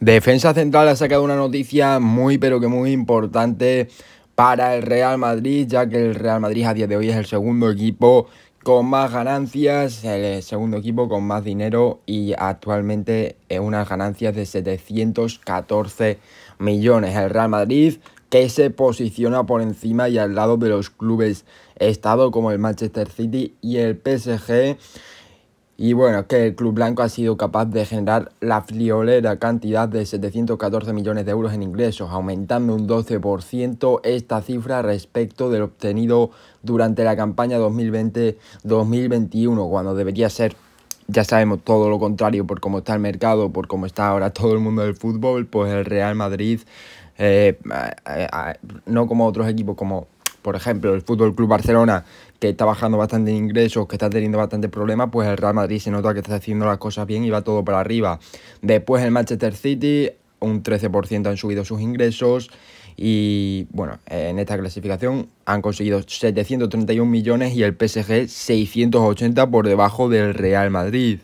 Defensa Central ha sacado una noticia muy pero que muy importante para el Real Madrid, ya que el Real Madrid a día de hoy es el segundo equipo con más ganancias, el eh, segundo equipo con más dinero y actualmente unas ganancias de 714 millones. El Real Madrid que se posiciona por encima y al lado de los clubes estado como el Manchester City y el PSG y bueno, que el Club Blanco ha sido capaz de generar la friolera cantidad de 714 millones de euros en ingresos, aumentando un 12% esta cifra respecto del obtenido durante la campaña 2020-2021, cuando debería ser, ya sabemos, todo lo contrario por cómo está el mercado, por cómo está ahora todo el mundo del fútbol, pues el Real Madrid, eh, eh, eh, no como otros equipos como por ejemplo, el Fútbol Club Barcelona, que está bajando bastante ingresos, que está teniendo bastante problemas, pues el Real Madrid se nota que está haciendo las cosas bien y va todo para arriba. Después el Manchester City, un 13% han subido sus ingresos. Y bueno, en esta clasificación han conseguido 731 millones y el PSG 680 por debajo del Real Madrid.